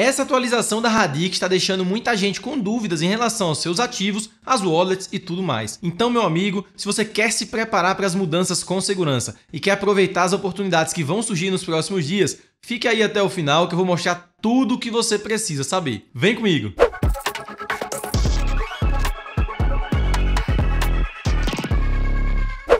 Essa atualização da Radix está deixando muita gente com dúvidas em relação aos seus ativos, as wallets e tudo mais. Então, meu amigo, se você quer se preparar para as mudanças com segurança e quer aproveitar as oportunidades que vão surgir nos próximos dias, fique aí até o final que eu vou mostrar tudo o que você precisa saber. Vem comigo!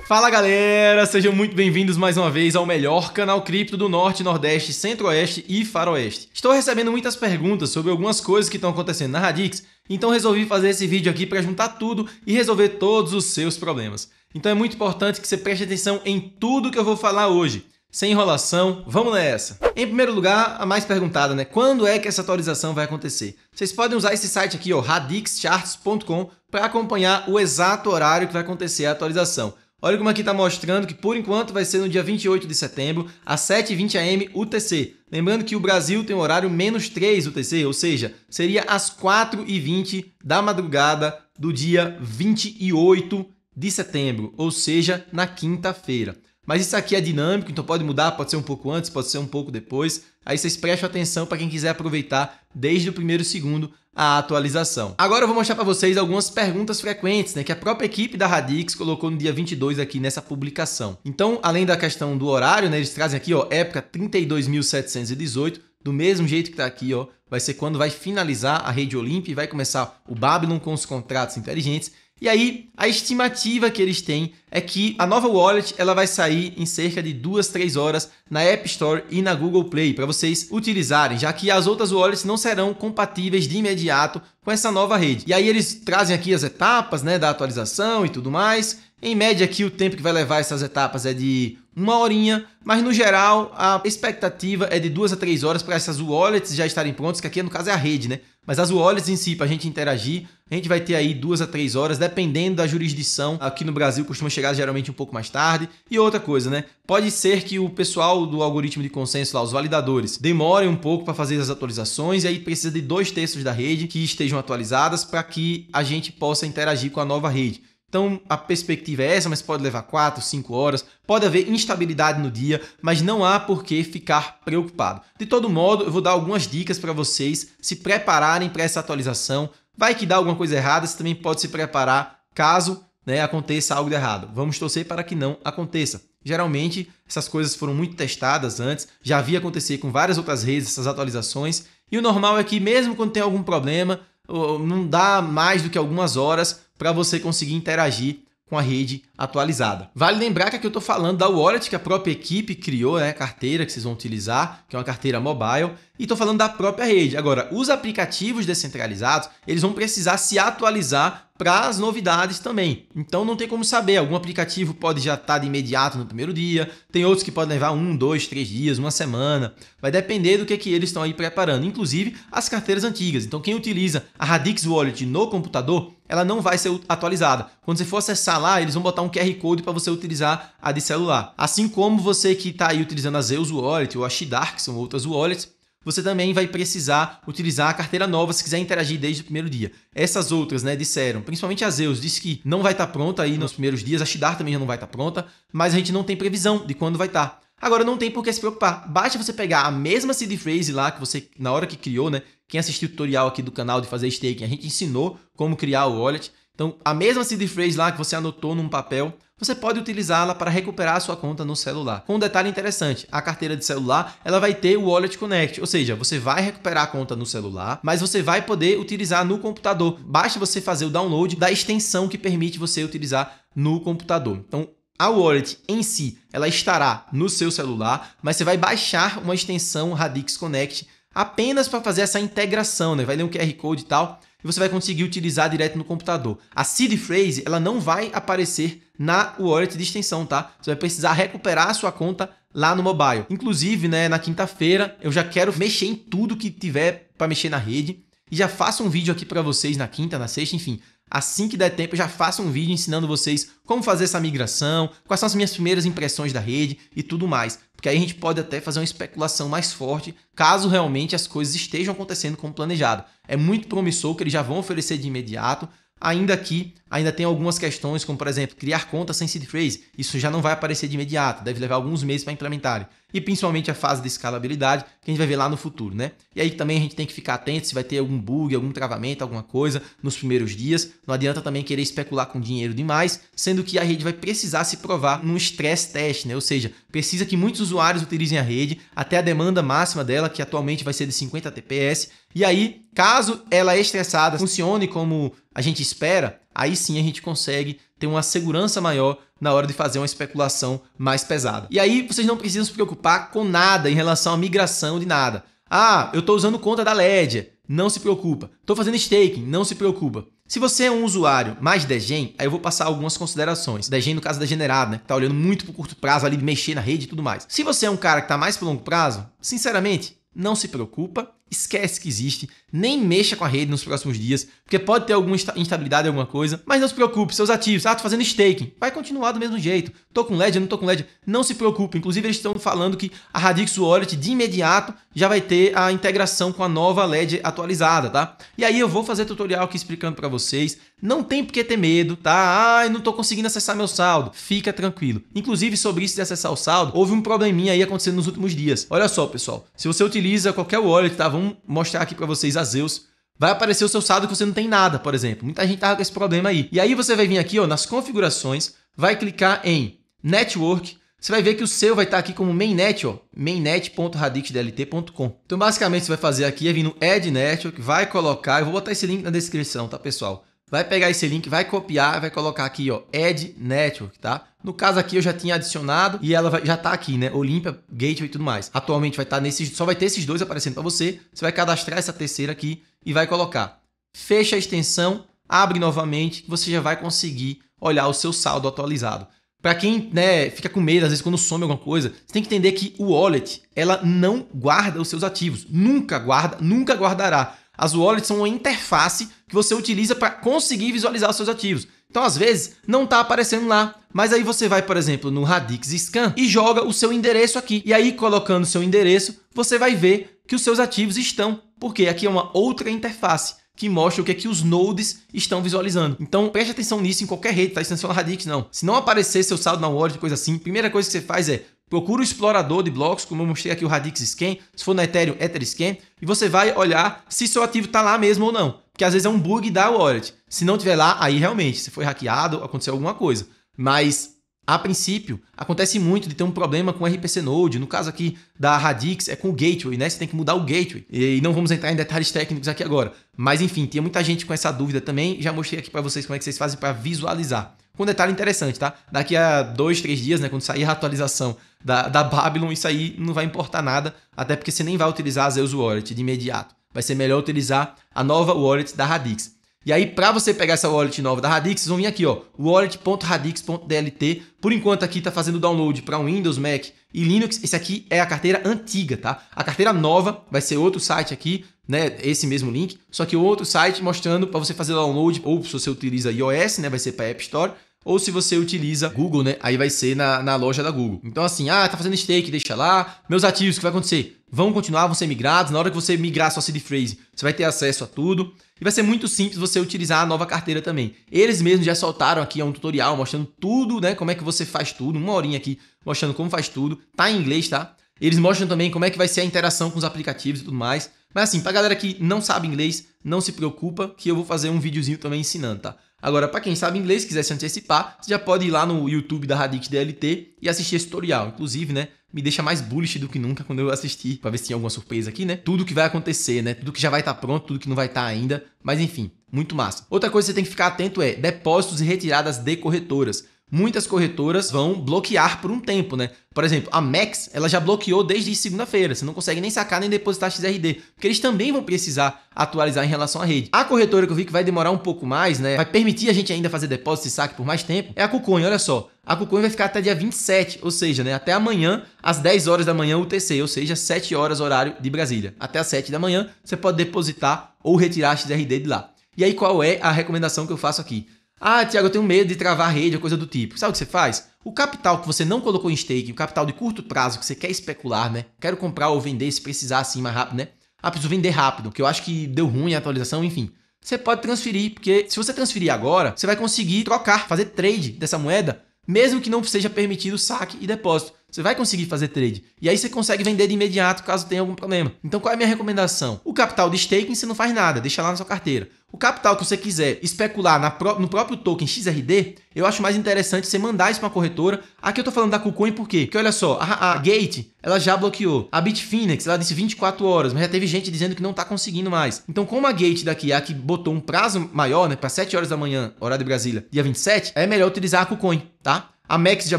Fala galera, sejam muito bem-vindos mais uma vez ao melhor canal cripto do Norte, Nordeste, Centro-Oeste e Faroeste. Estou recebendo muitas perguntas sobre algumas coisas que estão acontecendo na Radix, então resolvi fazer esse vídeo aqui para juntar tudo e resolver todos os seus problemas. Então é muito importante que você preste atenção em tudo que eu vou falar hoje. Sem enrolação, vamos nessa! Em primeiro lugar, a mais perguntada, né? Quando é que essa atualização vai acontecer? Vocês podem usar esse site aqui, radixcharts.com, para acompanhar o exato horário que vai acontecer a atualização. Olha como aqui está mostrando que por enquanto vai ser no dia 28 de setembro, às 7h20 am UTC. Lembrando que o Brasil tem um horário menos 3 UTC, ou seja, seria às 4h20 da madrugada do dia 28 de setembro, ou seja, na quinta-feira. Mas isso aqui é dinâmico, então pode mudar, pode ser um pouco antes, pode ser um pouco depois. Aí vocês prestem atenção para quem quiser aproveitar desde o primeiro segundo a atualização. Agora eu vou mostrar para vocês algumas perguntas frequentes, né, que a própria equipe da Radix colocou no dia 22 aqui nessa publicação. Então, além da questão do horário, né, eles trazem aqui, ó, época 32.718, do mesmo jeito que está aqui, ó, vai ser quando vai finalizar a rede Olímpia e vai começar o Babylon com os contratos inteligentes e aí, a estimativa que eles têm é que a nova wallet ela vai sair em cerca de 2, 3 horas na App Store e na Google Play para vocês utilizarem, já que as outras wallets não serão compatíveis de imediato com essa nova rede. E aí eles trazem aqui as etapas, né, da atualização e tudo mais. Em média aqui o tempo que vai levar essas etapas é de uma horinha, mas no geral a expectativa é de duas a três horas para essas wallets já estarem prontas, que aqui no caso é a rede, né? Mas as wallets em si, para a gente interagir, a gente vai ter aí duas a três horas, dependendo da jurisdição. Aqui no Brasil costuma chegar geralmente um pouco mais tarde. E outra coisa, né? Pode ser que o pessoal do algoritmo de consenso lá, os validadores, demorem um pouco para fazer as atualizações e aí precisa de dois terços da rede que estejam atualizadas para que a gente possa interagir com a nova rede. Então a perspectiva é essa, mas pode levar 4, 5 horas, pode haver instabilidade no dia, mas não há por que ficar preocupado. De todo modo, eu vou dar algumas dicas para vocês se prepararem para essa atualização. Vai que dá alguma coisa errada, você também pode se preparar caso né, aconteça algo de errado. Vamos torcer para que não aconteça. Geralmente, essas coisas foram muito testadas antes, já havia acontecido com várias outras redes essas atualizações, e o normal é que mesmo quando tem algum problema, não dá mais do que algumas horas para você conseguir interagir com a rede atualizada. Vale lembrar que aqui eu estou falando da wallet que a própria equipe criou, né, a carteira que vocês vão utilizar, que é uma carteira mobile, e estou falando da própria rede. Agora, os aplicativos descentralizados, eles vão precisar se atualizar para as novidades também. Então não tem como saber, algum aplicativo pode já estar tá de imediato no primeiro dia, tem outros que podem levar um, dois, três dias, uma semana, vai depender do que, que eles estão aí preparando, inclusive as carteiras antigas. Então quem utiliza a Radix Wallet no computador ela não vai ser atualizada. Quando você for acessar lá, eles vão botar um QR Code para você utilizar a de celular. Assim como você que está aí utilizando a Zeus Wallet ou a Shidar, que são outras wallets, você também vai precisar utilizar a carteira nova se quiser interagir desde o primeiro dia. Essas outras, né, disseram, principalmente a Zeus, disse que não vai estar tá pronta aí nos primeiros dias, a Shidar também já não vai estar tá pronta, mas a gente não tem previsão de quando vai estar. Tá. Agora não tem por que se preocupar. Basta você pegar a mesma seed phrase lá que você na hora que criou, né? Quem assistiu o tutorial aqui do canal de fazer staking, a gente ensinou como criar o wallet. Então, a mesma seed phrase lá que você anotou num papel, você pode utilizá-la para recuperar a sua conta no celular. Com um detalhe interessante, a carteira de celular ela vai ter o Wallet Connect, ou seja, você vai recuperar a conta no celular, mas você vai poder utilizar no computador. Basta você fazer o download da extensão que permite você utilizar no computador. Então, a wallet em si, ela estará no seu celular, mas você vai baixar uma extensão Radix Connect apenas para fazer essa integração, né? Vai ler um QR Code e tal, e você vai conseguir utilizar direto no computador. A seed phrase, ela não vai aparecer na wallet de extensão, tá? Você vai precisar recuperar a sua conta lá no mobile. Inclusive, né, na quinta-feira, eu já quero mexer em tudo que tiver para mexer na rede. E já faço um vídeo aqui para vocês na quinta, na sexta, enfim. Assim que der tempo, já faço um vídeo ensinando vocês como fazer essa migração, quais são as minhas primeiras impressões da rede e tudo mais. Porque aí a gente pode até fazer uma especulação mais forte, caso realmente as coisas estejam acontecendo como planejado. É muito promissor que eles já vão oferecer de imediato, Ainda aqui, ainda tem algumas questões, como por exemplo, criar conta sem seed phrase. Isso já não vai aparecer de imediato, deve levar alguns meses para implementar E principalmente a fase de escalabilidade, que a gente vai ver lá no futuro, né? E aí também a gente tem que ficar atento se vai ter algum bug, algum travamento, alguma coisa nos primeiros dias. Não adianta também querer especular com dinheiro demais, sendo que a rede vai precisar se provar num stress test, né? Ou seja, precisa que muitos usuários utilizem a rede até a demanda máxima dela, que atualmente vai ser de 50 TPS. E aí, caso ela é estressada, funcione como a gente espera, aí sim a gente consegue ter uma segurança maior na hora de fazer uma especulação mais pesada. E aí vocês não precisam se preocupar com nada em relação à migração de nada. Ah, eu estou usando conta da Ledger, não se preocupa. Estou fazendo staking, não se preocupa. Se você é um usuário mais degen, aí eu vou passar algumas considerações. Degen no caso da Generado, né? Que tá olhando muito pro curto prazo ali de mexer na rede e tudo mais. Se você é um cara que tá mais pro longo prazo, sinceramente, não se preocupa, esquece que existe, nem mexa com a rede nos próximos dias, porque pode ter alguma instabilidade, alguma coisa, mas não se preocupe, seus ativos, ah, tô fazendo staking, vai continuar do mesmo jeito, tô com LED, não tô com LED, não se preocupe, inclusive eles estão falando que a Radix Wallet de imediato já vai ter a integração com a nova LED atualizada, tá? E aí eu vou fazer tutorial aqui explicando para vocês, não tem por que ter medo, tá? Ai, não tô conseguindo acessar meu saldo, fica tranquilo. Inclusive sobre isso de acessar o saldo, houve um probleminha aí acontecendo nos últimos dias. Olha só, pessoal, se você utiliza qualquer wallet, tá? Vamos mostrar aqui para vocês a Zeus, vai aparecer o seu saldo que você não tem nada, por exemplo. Muita gente tava tá com esse problema aí. E aí você vai vir aqui, ó, nas configurações, vai clicar em Network, você vai ver que o seu vai estar tá aqui como mainnet, ó, mainnet.radixdlt.com. Então, basicamente, você vai fazer aqui é vir no Add Network, vai colocar, eu vou botar esse link na descrição, tá, pessoal? vai pegar esse link, vai copiar, vai colocar aqui, ó, Add Network, tá? No caso aqui eu já tinha adicionado e ela vai, já tá aqui, né? Olympia, Gateway e tudo mais. Atualmente vai estar tá nesses, só vai ter esses dois aparecendo para você. Você vai cadastrar essa terceira aqui e vai colocar. Fecha a extensão, abre novamente, você já vai conseguir olhar o seu saldo atualizado. Para quem né, fica com medo, às vezes quando some alguma coisa, você tem que entender que o wallet, ela não guarda os seus ativos. Nunca guarda, nunca guardará. As wallets são uma interface que você utiliza para conseguir visualizar os seus ativos. Então, às vezes, não está aparecendo lá. Mas aí você vai, por exemplo, no Radix Scan e joga o seu endereço aqui. E aí, colocando o seu endereço, você vai ver que os seus ativos estão. Porque aqui é uma outra interface que mostra o que é que os nodes estão visualizando. Então, preste atenção nisso em qualquer rede, tá? Isso não é só Radix, não. Se não aparecer seu saldo na wallet, coisa assim, a primeira coisa que você faz é Procura o explorador de blocos, como eu mostrei aqui o Radix Scan, se for no Ethereum, Ether Scan, e você vai olhar se seu ativo está lá mesmo ou não, porque às vezes é um bug da wallet. Se não estiver lá, aí realmente, se foi hackeado, aconteceu alguma coisa. Mas a princípio, acontece muito de ter um problema com o RPC Node. No caso aqui da Radix, é com o Gateway, né? Você tem que mudar o Gateway. E não vamos entrar em detalhes técnicos aqui agora. Mas enfim, tinha muita gente com essa dúvida também. Já mostrei aqui para vocês como é que vocês fazem para visualizar. Com um detalhe interessante, tá? Daqui a dois, três dias, né, quando sair a atualização da, da Babylon, isso aí não vai importar nada, até porque você nem vai utilizar a Zeus Wallet de imediato. Vai ser melhor utilizar a nova wallet da Radix. E aí, para você pegar essa wallet nova da Radix, vocês vão vir aqui, ó, wallet.radix.dlt. Por enquanto aqui tá fazendo download para Windows, Mac e Linux. Esse aqui é a carteira antiga, tá? A carteira nova vai ser outro site aqui, né, esse mesmo link, só que outro site mostrando para você fazer download ou se você utiliza iOS, né, vai ser para App Store ou se você utiliza Google, né? Aí vai ser na, na loja da Google. Então, assim, ah, tá fazendo stake, deixa lá. Meus ativos, o que vai acontecer? Vão continuar, vão ser migrados. Na hora que você migrar sua seed phrase, você vai ter acesso a tudo. E vai ser muito simples você utilizar a nova carteira também. Eles mesmos já soltaram aqui um tutorial mostrando tudo, né? Como é que você faz tudo. Uma horinha aqui mostrando como faz tudo. Tá em inglês, tá? Eles mostram também como é que vai ser a interação com os aplicativos e tudo mais. Mas assim, pra galera que não sabe inglês, não se preocupa que eu vou fazer um videozinho também ensinando, tá? Agora, para quem sabe inglês, quiser se antecipar, você já pode ir lá no YouTube da Radix DLT e assistir esse tutorial. Inclusive, né, me deixa mais bullish do que nunca quando eu assisti, para ver se tinha alguma surpresa aqui, né? Tudo que vai acontecer, né? Tudo que já vai estar tá pronto, tudo que não vai estar tá ainda, mas enfim, muito massa. Outra coisa que você tem que ficar atento é depósitos e retiradas de corretoras muitas corretoras vão bloquear por um tempo, né? Por exemplo, a Max, ela já bloqueou desde segunda-feira. Você não consegue nem sacar nem depositar XRD, porque eles também vão precisar atualizar em relação à rede. A corretora que eu vi que vai demorar um pouco mais, né? Vai permitir a gente ainda fazer depósito e saque por mais tempo. É a KuCoin, olha só. A KuCoin vai ficar até dia 27, ou seja, né, até amanhã, às 10 horas da manhã UTC, ou seja, 7 horas horário de Brasília. Até às 7 da manhã você pode depositar ou retirar XRD de lá. E aí qual é a recomendação que eu faço aqui? Ah, Tiago, eu tenho medo de travar a rede ou coisa do tipo. Sabe o que você faz? O capital que você não colocou em stake, o capital de curto prazo que você quer especular, né? Quero comprar ou vender se precisar assim mais rápido, né? Ah, preciso vender rápido, que eu acho que deu ruim a atualização, enfim. Você pode transferir, porque se você transferir agora, você vai conseguir trocar, fazer trade dessa moeda, mesmo que não seja permitido saque e depósito. Você vai conseguir fazer trade. E aí você consegue vender de imediato caso tenha algum problema. Então qual é a minha recomendação? O capital de staking você não faz nada, deixa lá na sua carteira. O capital que você quiser especular no próprio token XRD, eu acho mais interessante você mandar isso para uma corretora. Aqui eu estou falando da KuCoin por quê? Porque olha só, a, a, Gate, ela já bloqueou. A Bitfinex, ela disse 24 horas, mas já teve gente dizendo que não está conseguindo mais. Então, como a Gate daqui é a que botou um prazo maior, né, para 7 horas da manhã, horário de Brasília, dia 27, é melhor utilizar a KuCoin, tá? A Max já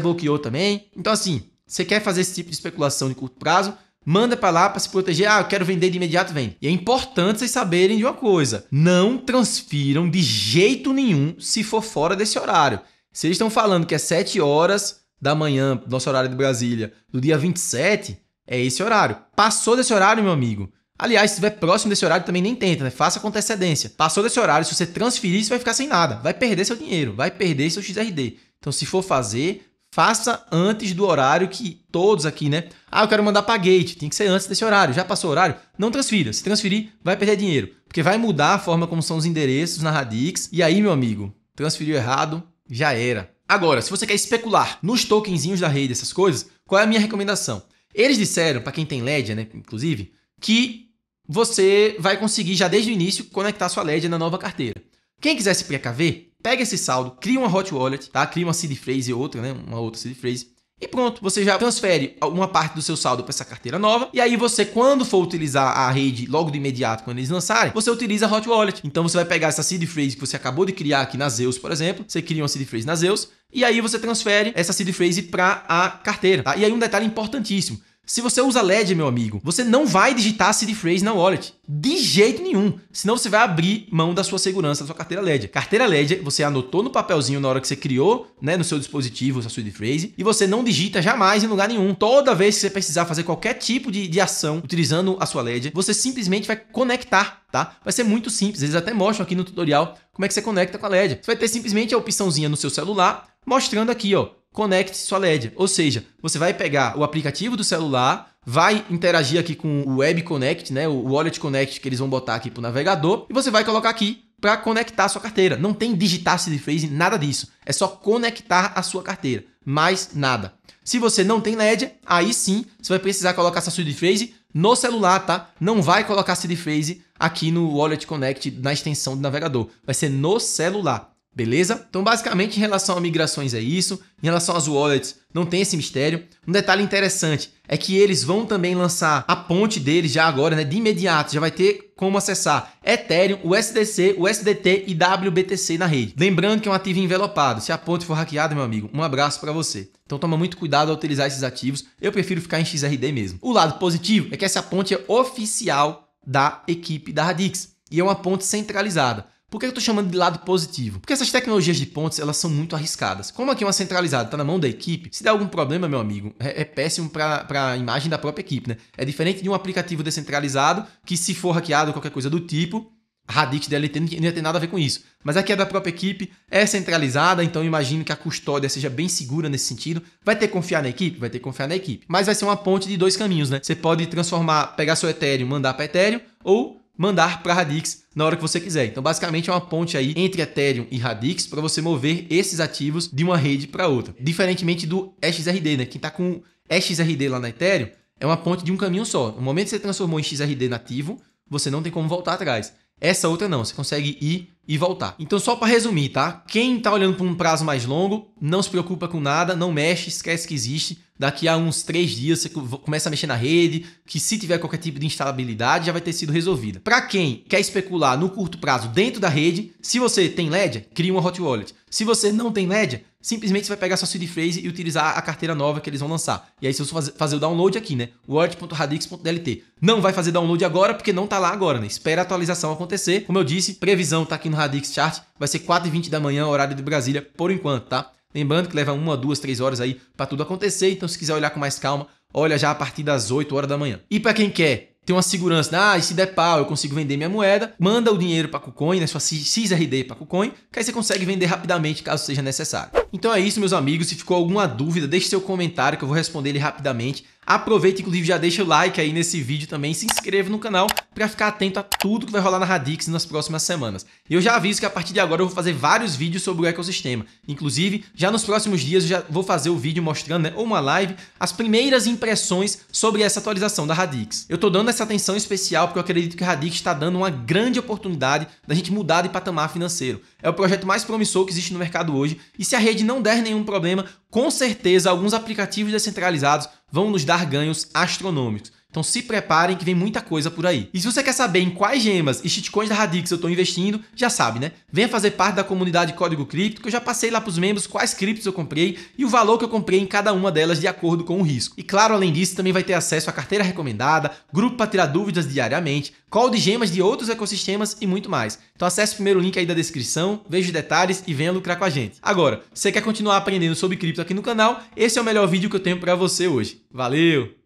bloqueou também. Então, assim, você quer fazer esse tipo de especulação de curto prazo? Manda para lá para se proteger. Ah, eu quero vender de imediato, vem. E é importante vocês saberem de uma coisa: não transfiram de jeito nenhum se for fora desse horário. Se eles estão falando que é 7 horas da manhã, nosso horário de Brasília, do dia 27, é esse horário. Passou desse horário, meu amigo. Aliás, se estiver próximo desse horário, também nem tenta, né? Faça com antecedência. Passou desse horário, se você transferir, você vai ficar sem nada. Vai perder seu dinheiro, vai perder seu XRD. Então, se for fazer, faça antes do horário que todos aqui, né? Ah, eu quero mandar para gate, tem que ser antes desse horário. Já passou o horário? Não transfira. Se transferir, vai perder dinheiro, porque vai mudar a forma como são os endereços na Radix. E aí, meu amigo, transferiu errado, já era. Agora, se você quer especular nos tokenzinhos da rede, essas coisas, qual é a minha recomendação? Eles disseram, para quem tem Ledger, né, inclusive, que você vai conseguir já desde o início conectar sua Ledger na nova carteira. Quem quiser se precaver, pega esse saldo, cria uma hot wallet, tá? Cria uma seed phrase outra, né? Uma outra seed phrase. E pronto, você já transfere uma parte do seu saldo para essa carteira nova. E aí você, quando for utilizar a rede logo de imediato, quando eles lançarem, você utiliza a Hot Wallet. Então você vai pegar essa seed phrase que você acabou de criar aqui na Zeus, por exemplo. Você cria uma seed phrase na Zeus. E aí você transfere essa seed phrase para a carteira. Tá? E aí um detalhe importantíssimo. Se você usa LED, meu amigo, você não vai digitar seed phrase na wallet. De jeito nenhum. Senão você vai abrir mão da sua segurança, da sua carteira LED. Carteira LED, você anotou no papelzinho na hora que você criou, né, no seu dispositivo, sua seed phrase, e você não digita jamais em lugar nenhum. Toda vez que você precisar fazer qualquer tipo de, de ação utilizando a sua LED, você simplesmente vai conectar, tá? Vai ser muito simples. Eles até mostram aqui no tutorial como é que você conecta com a LED. Você vai ter simplesmente a opçãozinha no seu celular, mostrando aqui, ó, conecte sua LED. Ou seja, você vai pegar o aplicativo do celular, vai interagir aqui com o Web Connect, né, o Wallet Connect que eles vão botar aqui para o navegador, e você vai colocar aqui para conectar a sua carteira. Não tem digitar seed phrase, nada disso. É só conectar a sua carteira, mais nada. Se você não tem LED, aí sim você vai precisar colocar essa seed phrase no celular, tá? Não vai colocar seed phrase aqui no Wallet Connect na extensão do navegador. Vai ser no celular. Beleza? Então, basicamente, em relação a migrações é isso. Em relação às wallets, não tem esse mistério. Um detalhe interessante é que eles vão também lançar a ponte deles já agora, né? De imediato, já vai ter como acessar Ethereum, o SDC, o SDT e WBTC na rede. Lembrando que é um ativo envelopado. Se a ponte for hackeada, meu amigo, um abraço para você. Então toma muito cuidado ao utilizar esses ativos. Eu prefiro ficar em XRD mesmo. O lado positivo é que essa ponte é oficial da equipe da Radix e é uma ponte centralizada. Por que eu estou chamando de lado positivo? Porque essas tecnologias de pontes elas são muito arriscadas. Como aqui uma centralizada está na mão da equipe, se der algum problema, meu amigo, é, é péssimo para a imagem da própria equipe. Né? É diferente de um aplicativo descentralizado que, se for hackeado qualquer coisa do tipo, a Radix DLT não ia ter nada a ver com isso. Mas aqui é da própria equipe, é centralizada, então imagino que a custódia seja bem segura nesse sentido. Vai ter que confiar na equipe? Vai ter que confiar na equipe. Mas vai ser uma ponte de dois caminhos, né? Você pode transformar, pegar seu Ethereum, mandar para Ethereum, ou mandar para Radix na hora que você quiser. Então, basicamente é uma ponte aí entre Ethereum e Radix para você mover esses ativos de uma rede para outra. Diferentemente do XRD, né? Quem está com XRD lá na Ethereum é uma ponte de um caminho só. No momento que você transformou em XRD nativo, você não tem como voltar atrás. Essa outra não, você consegue ir e voltar. Então, só para resumir, tá? Quem está olhando para um prazo mais longo, não se preocupa com nada, não mexe, esquece que existe. Daqui a uns três dias você começa a mexer na rede, que se tiver qualquer tipo de instabilidade já vai ter sido resolvida. Para quem quer especular no curto prazo dentro da rede, se você tem Ledger, cria uma hot wallet. Se você não tem Ledger, simplesmente você vai pegar sua seed phrase e utilizar a carteira nova que eles vão lançar. E aí se você fazer o download aqui, né? word.radix.dlt. Não vai fazer download agora porque não tá lá agora, né? Espera a atualização acontecer. Como eu disse, previsão tá aqui no Radix Chart, vai ser 4h20 da manhã, horário de Brasília, por enquanto, tá? Lembrando que leva uma, duas, três horas aí para tudo acontecer, então se quiser olhar com mais calma, olha já a partir das 8 horas da manhã. E para quem quer ter uma segurança, né? ah, e se der pau, eu consigo vender minha moeda, manda o dinheiro para KuCoin, né, sua CISRD para KuCoin, que aí você consegue vender rapidamente caso seja necessário. Então é isso, meus amigos. Se ficou alguma dúvida, deixe seu comentário que eu vou responder ele rapidamente. Aproveita, inclusive, já deixa o like aí nesse vídeo também. Se inscreva no canal para ficar atento a tudo que vai rolar na Radix nas próximas semanas. E eu já aviso que a partir de agora eu vou fazer vários vídeos sobre o ecossistema. Inclusive, já nos próximos dias eu já vou fazer o vídeo mostrando, né, ou uma live, as primeiras impressões sobre essa atualização da Radix. Eu estou dando essa atenção especial porque eu acredito que a Radix está dando uma grande oportunidade da gente mudar de patamar financeiro. É o projeto mais promissor que existe no mercado hoje e se a rede rede não der nenhum problema, com certeza alguns aplicativos descentralizados vão nos dar ganhos astronômicos. Então se preparem que vem muita coisa por aí. E se você quer saber em quais gemas e shitcoins da Radix eu estou investindo, já sabe, né? Venha fazer parte da comunidade Código Cripto, que eu já passei lá para os membros quais criptos eu comprei e o valor que eu comprei em cada uma delas de acordo com o risco. E claro, além disso, também vai ter acesso à carteira recomendada, grupo para tirar dúvidas diariamente, call de gemas de outros ecossistemas e muito mais. Então acesse o primeiro link aí da descrição, veja os detalhes e venha lucrar com a gente. Agora, se você quer continuar aprendendo sobre cripto aqui no canal, esse é o melhor vídeo que eu tenho para você hoje. Valeu!